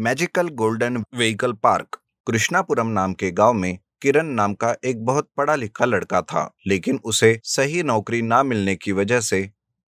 magical golden vehicle park Krishnapuram नाम के गांव में किरण नाम का एक बहुत पढ़ा लिखा लड़का था लेकिन उसे सही नौकरी ना मिलने की वजह से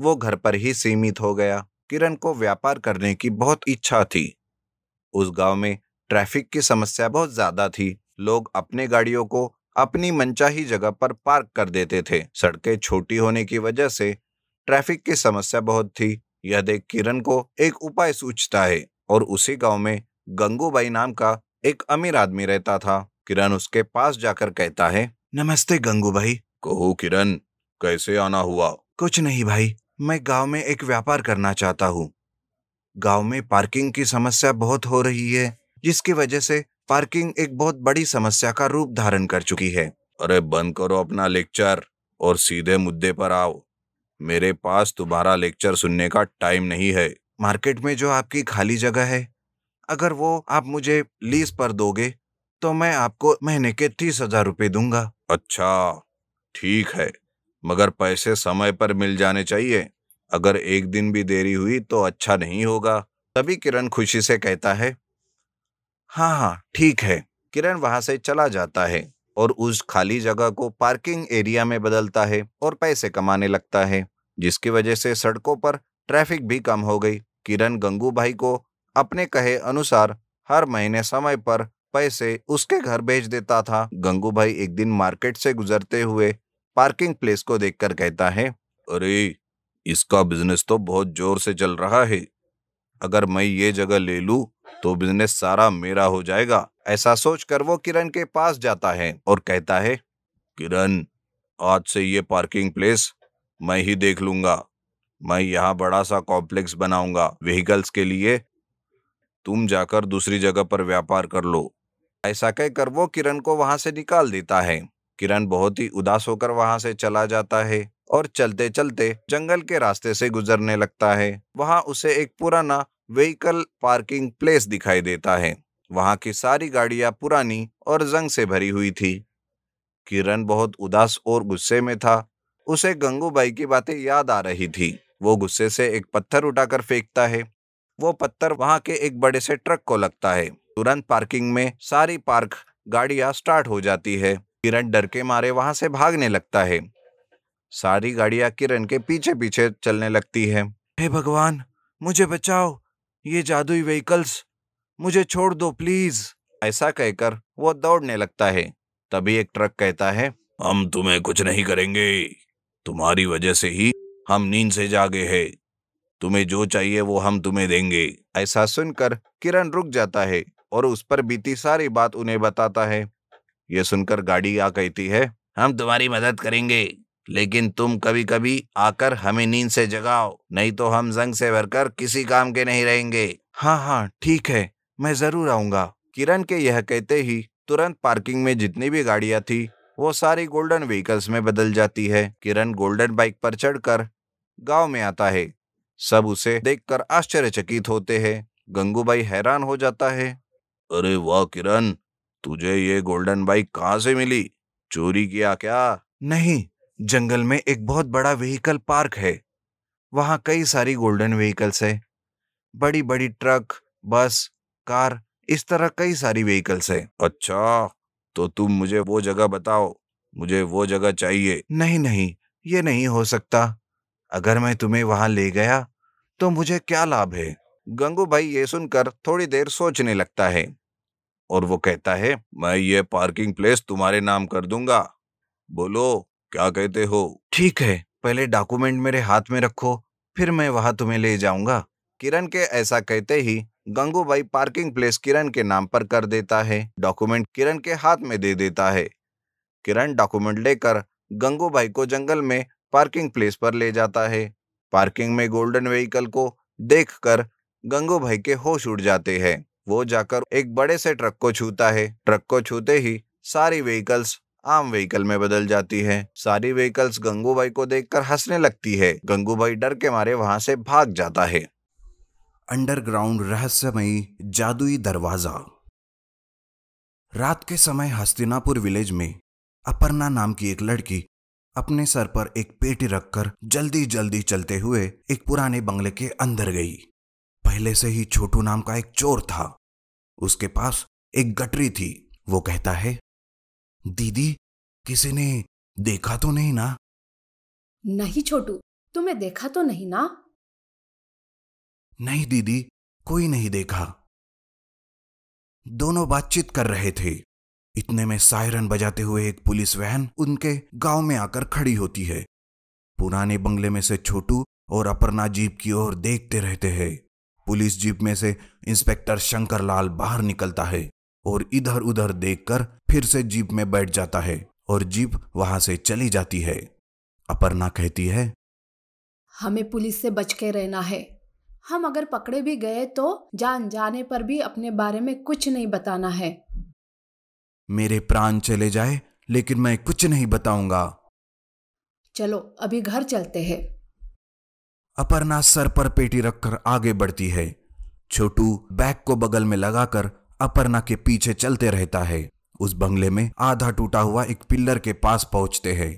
वो घर पर ही सीमित हो गया किरण को व्यापार करने की बहुत इच्छा थी उस गांव में ट्रैफिक की समस्या बहुत ज्यादा थी लोग अपने गाड़ियों को अपनी मनचाही जगह पर पार्क कर देते थे सड़कें छोटी होने की वजह से ट्रैफिक की समस्या बहुत थी यह देख किरण को एक उपाय सूझता है और उसी गांव में गंगूबाई नाम का एक अमीर आदमी रहता था किरण उसके पास जाकर कहता है नमस्ते गंगू भाई कहो किरण कैसे आना हुआ कुछ नहीं भाई मैं गांव में एक व्यापार करना चाहता हूँ गांव में पार्किंग की समस्या बहुत हो रही है जिसकी वजह से पार्किंग एक बहुत बड़ी समस्या का रूप धारण कर चुकी है अरे बंद करो अपना लेक्चर और सीधे मुद्दे पर आओ मेरे पास तुम्हारा लेक्चर सुनने का टाइम नहीं है मार्केट में जो आपकी खाली जगह है अगर वो आप मुझे लीज पर दोगे तो मैं आपको महीने के तीस हजार रुपये दूंगा अच्छा ठीक है मगर पैसे समय पर मिल जाने चाहिए अगर एक दिन भी देरी हुई तो अच्छा नहीं होगा तभी किरण खुशी से कहता है हाँ हाँ ठीक है किरण वहां से चला जाता है और उस खाली जगह को पार्किंग एरिया में बदलता है और पैसे कमाने लगता है जिसकी वजह से सड़कों पर ट्रैफिक भी कम हो गई किरण गंगू भाई को अपने कहे अनुसार हर महीने समय पर पैसे उसके घर भेज देता था गंगू भाई एक दिन मार्केट से गुजरते हुए पार्किंग प्लेस को देखकर कहता है अरे इसका बिजनेस तो बहुत जोर से चल रहा है अगर मैं ये जगह ले लू तो बिजनेस सारा मेरा हो जाएगा ऐसा सोचकर वो किरण के पास जाता है और कहता है किरण आज से ये पार्किंग प्लेस मैं ही देख लूंगा मैं यहाँ बड़ा सा कॉम्प्लेक्स बनाऊंगा व्हीकल्स के लिए तुम जाकर दूसरी जगह पर व्यापार कर लो ऐसा कहकर वो किरण को वहां से निकाल देता है किरण बहुत ही उदास होकर वहां से चला जाता है और चलते चलते जंगल के रास्ते से गुजरने लगता है वहां उसे एक पुराना व्हीकल पार्किंग प्लेस दिखाई देता है वहां की सारी गाड़ियां पुरानी और जंग से भरी हुई थी किरण बहुत उदास और गुस्से में था उसे गंगूबाई की बातें याद आ रही थी वो गुस्से से एक पत्थर उठाकर फेंकता है वो पत्थर वहां के एक बड़े से ट्रक को लगता है तुरंत पार्किंग में सारी पार्क गाड़ियां स्टार्ट हो जाती है किरण डर के मारे वहां से भागने लगता है सारी गाड़ियां किरण के पीछे पीछे चलने लगती है हे भगवान मुझे बचाओ ये जादुई व्हीकल्स मुझे छोड़ दो प्लीज ऐसा कहकर वो दौड़ने लगता है तभी एक ट्रक कहता है हम तुम्हें कुछ नहीं करेंगे तुम्हारी वजह से ही हम नींद से जागे है तुम्हें जो चाहिए वो हम तुम्हें देंगे ऐसा सुनकर किरण रुक जाता है और उस पर बीती सारी बात उन्हें बताता है यह सुनकर गाड़ी आ कहती है हम तुम्हारी मदद करेंगे लेकिन तुम कभी कभी आकर हमें नींद से जगाओ नहीं तो हम जंग से भरकर किसी काम के नहीं रहेंगे हाँ हाँ ठीक है मैं जरूर आऊंगा किरण के यह कहते ही तुरंत पार्किंग में जितनी भी गाड़ियां थी वो सारी गोल्डन व्हीकल्स में बदल जाती है किरण गोल्डन बाइक पर चढ़कर गांव में आता है सब उसे देखकर आश्चर्यचकित होते हैं गंगूबाई हैरान हो जाता है अरे वाह किरण तुझे ये गोल्डन बाइक कहाँ से मिली चोरी किया क्या नहीं जंगल में एक बहुत बड़ा व्हीकल पार्क है वहाँ कई सारी गोल्डन व्हीकल्स है बड़ी बड़ी ट्रक बस कार इस तरह कई सारी व्हीकल्स है अच्छा तो तुम मुझे वो जगह बताओ मुझे वो जगह चाहिए नहीं नहीं ये नहीं हो सकता अगर मैं तुम्हें वहां ले गया तो मुझे क्या लाभ है गंगू भाई ये सुनकर थोड़ी देर सोचने लगता है और वो कहता है मैं ये पार्किंग प्लेस तुम्हारे नाम कर दूंगा बोलो क्या कहते हो ठीक है पहले डॉक्यूमेंट मेरे हाथ में रखो फिर मैं वहां तुम्हें ले जाऊंगा किरण के ऐसा कहते ही गंगू भाई पार्किंग प्लेस किरण के नाम पर कर देता है डॉक्यूमेंट किरण के हाथ में दे देता है किरण डॉक्यूमेंट लेकर गंगू भाई को जंगल में पार्किंग प्लेस पर ले जाता है पार्किंग में गोल्डन व्हीकल को देखकर गंगू भाई के होश उड़ जाते हैं वो जाकर एक बड़े से ट्रक को छूता है ट्रक को छूते ही सारी व्हीकल्स आम व्हीकल में बदल जाती है सारी व्हीकल्स गंगू भाई को देखकर हंसने लगती है गंगू भाई डर के मारे वहां से भाग जाता है अंडरग्राउंड रहस्यमयी जादुई दरवाजा रात के समय हस्तिनापुर विलेज में अपर्णा नाम की एक लड़की अपने सर पर एक पेटी रखकर जल्दी जल्दी चलते हुए एक पुराने बंगले के अंदर गई पहले से ही छोटू नाम का एक चोर था उसके पास एक गटरी थी वो कहता है दीदी किसी ने देखा तो नहीं ना नहीं छोटू तुम्हें देखा तो नहीं ना नहीं दीदी कोई नहीं देखा दोनों बातचीत कर रहे थे इतने में सायरन बजाते हुए एक पुलिस वैन उनके गांव में आकर खड़ी होती है पुराने बंगले में से छोटू और अपर्णा जीप की ओर देखते रहते हैं पुलिस जीप में से इंस्पेक्टर शंकर लाल बाहर निकलता है और इधर उधर देखकर फिर से जीप में बैठ जाता है और जीप वहां से चली जाती है अपर्णा कहती है हमें पुलिस से बच के रहना है हम अगर पकड़े भी गए तो जान जाने पर भी अपने बारे में कुछ नहीं बताना है मेरे प्राण चले जाए लेकिन मैं कुछ नहीं बताऊंगा चलो अभी घर चलते हैं अपर्णा सर पर पेटी रखकर आगे बढ़ती है छोटू बैग को बगल में लगाकर अपर्णा के पीछे चलते रहता है उस बंगले में आधा टूटा हुआ एक पिल्लर के पास पहुंचते हैं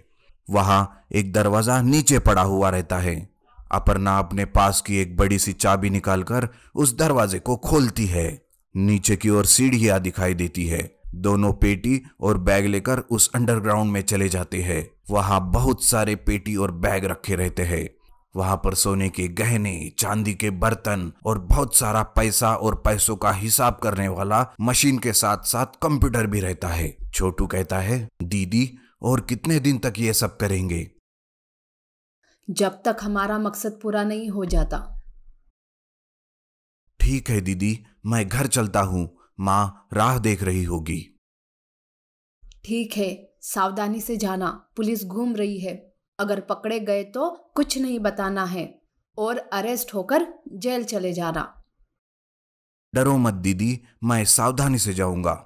वहां एक दरवाजा नीचे पड़ा हुआ रहता है अपर्णा अपने पास की एक बड़ी सी चाबी निकालकर उस दरवाजे को खोलती है नीचे की ओर सीढ़िया दिखाई देती है दोनों पेटी और बैग लेकर उस अंडरग्राउंड में चले जाते हैं वहां बहुत सारे पेटी और बैग रखे रहते हैं वहां पर सोने के गहने चांदी के बर्तन और बहुत सारा पैसा और पैसों का हिसाब करने वाला मशीन के साथ साथ कंप्यूटर भी रहता है छोटू कहता है दीदी और कितने दिन तक ये सब करेंगे जब तक हमारा मकसद पूरा नहीं हो जाता ठीक है दीदी मैं घर चलता हूँ मां राह देख रही होगी ठीक है सावधानी से जाना पुलिस घूम रही है अगर पकड़े गए तो कुछ नहीं बताना है और अरेस्ट होकर जेल चले जाना डरो मत दीदी मैं सावधानी से जाऊंगा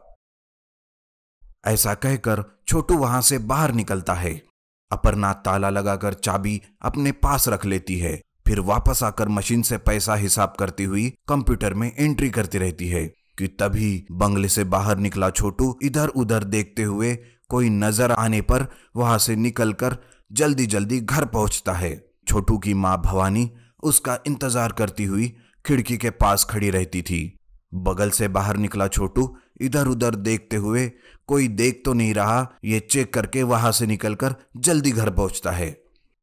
ऐसा कहकर छोटू वहां से बाहर निकलता है अपरनाथ ताला लगाकर चाबी अपने पास रख लेती है फिर वापस आकर मशीन से पैसा हिसाब करती हुई कंप्यूटर में एंट्री करती रहती है कि तभी बंगले से बाहर निकला छोटू इधर उधर देखते हुए कोई नजर आने पर वहां से निकलकर जल्दी जल्दी घर पहुंचता है छोटू की माँ भवानी उसका इंतजार करती हुई खिड़की के पास खड़ी रहती थी बगल से बाहर निकला छोटू इधर उधर देखते हुए कोई देख तो नहीं रहा ये चेक करके वहां से निकलकर जल्दी घर पहुंचता है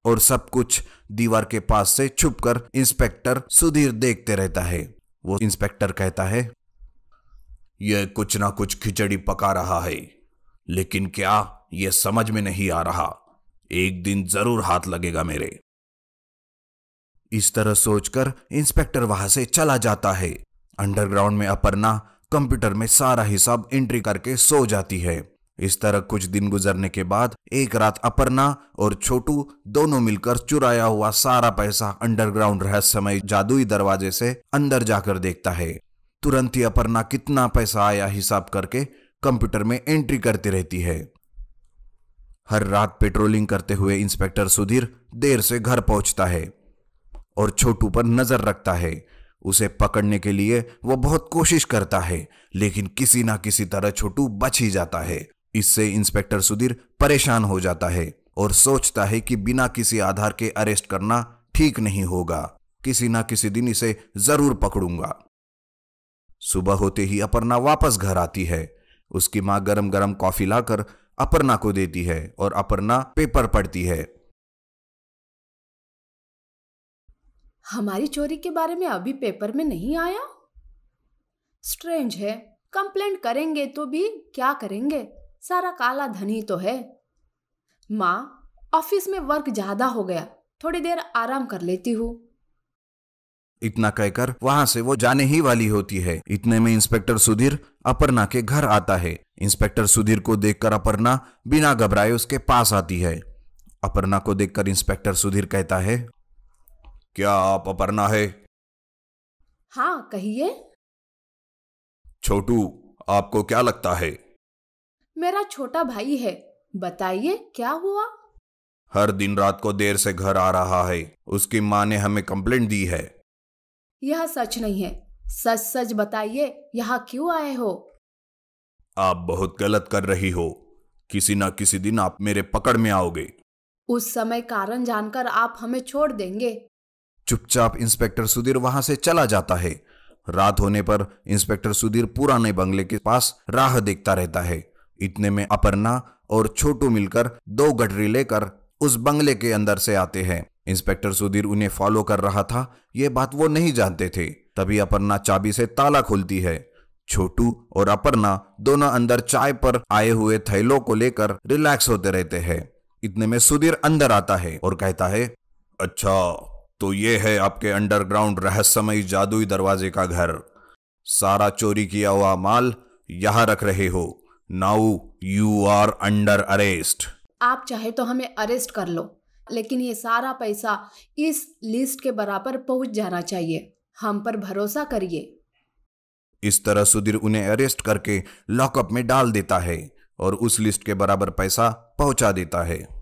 और सब कुछ दीवार के पास से छुपकर इंस्पेक्टर सुधीर देखते रहता है वो इंस्पेक्टर कहता है यह कुछ ना कुछ खिचड़ी पका रहा है लेकिन क्या यह समझ में नहीं आ रहा एक दिन जरूर हाथ लगेगा मेरे इस तरह सोचकर इंस्पेक्टर वहां से चला जाता है अंडरग्राउंड में अपर्णा कंप्यूटर में सारा हिसाब एंट्री करके सो जाती है इस तरह कुछ दिन गुजरने के बाद एक रात अपर्णा और छोटू दोनों मिलकर चुराया हुआ सारा पैसा अंडरग्राउंड रहस्यमय जादुई दरवाजे से अंदर जाकर देखता है तुरंत ही अपर्णा कितना पैसा आया हिसाब करके कंप्यूटर में एंट्री करती रहती है हर रात पेट्रोलिंग करते हुए इंस्पेक्टर सुधीर देर से घर पहुंचता है और छोटू पर नजर रखता है उसे पकड़ने के लिए वह बहुत कोशिश करता है लेकिन किसी ना किसी तरह छोटू बच ही जाता है इससे इंस्पेक्टर सुधीर परेशान हो जाता है और सोचता है कि बिना किसी आधार के अरेस्ट करना ठीक नहीं होगा किसी ना किसी दिन इसे जरूर पकड़ूंगा सुबह होते ही अपर्णा वापस घर आती है उसकी माँ गरम गरम कॉफी लाकर अपर्णा को देती है और अपर्णा पेपर पढ़ती है हमारी चोरी के बारे में अभी पेपर में नहीं आया स्ट्रेंज है कंप्लेंट करेंगे तो भी क्या करेंगे सारा काला धनी तो है माँ ऑफिस में वर्क ज्यादा हो गया थोड़ी देर आराम कर लेती हूँ इतना कहकर वहां से वो जाने ही वाली होती है इतने में इंस्पेक्टर सुधीर अपर्णा के घर आता है इंस्पेक्टर सुधीर को देखकर अपर्णा बिना घबराए उसके पास आती है अपर्णा को देखकर इंस्पेक्टर सुधीर कहता है क्या आप अपर्णा है हाँ कहिए छोटू आपको क्या लगता है मेरा छोटा भाई है बताइए क्या हुआ हर दिन रात को देर से घर आ रहा है उसकी माँ ने हमें कंप्लेंट दी है यह सच नहीं है सच सच बताइए यहाँ क्यों आए हो आप बहुत गलत कर रही हो किसी ना किसी दिन आप मेरे पकड़ में आओगे उस समय कारण जानकर आप हमें छोड़ देंगे चुपचाप इंस्पेक्टर सुधीर वहां से चला जाता है रात होने पर इंस्पेक्टर सुधीर पुराने बंगले के पास राह देखता रहता है इतने में अपर्णा और छोटू मिलकर दो गठरी लेकर उस बंगले के अंदर से आते हैं इंस्पेक्टर सुधीर उन्हें फॉलो कर रहा था यह बात वो नहीं जानते थे तभी अपर्णा चाबी से ताला खोलती है छोटू और अपर्णा दोनों अंदर चाय पर आए हुए थैलों को लेकर रिलैक्स होते रहते हैं इतने में सुधीर अंदर आता है और कहता है अच्छा तो ये है आपके अंडरग्राउंड रहस्यमय जादुई दरवाजे का घर सारा चोरी किया हुआ माल यहाँ रख रहे हो now you are under arrest आप चाहे तो हमें अरेस्ट कर लो लेकिन ये सारा पैसा इस लिस्ट के बराबर पहुंच जाना चाहिए हम पर भरोसा करिए इस तरह सुधीर उन्हें अरेस्ट करके लॉकअप में डाल देता है और उस लिस्ट के बराबर पैसा पहुंचा देता है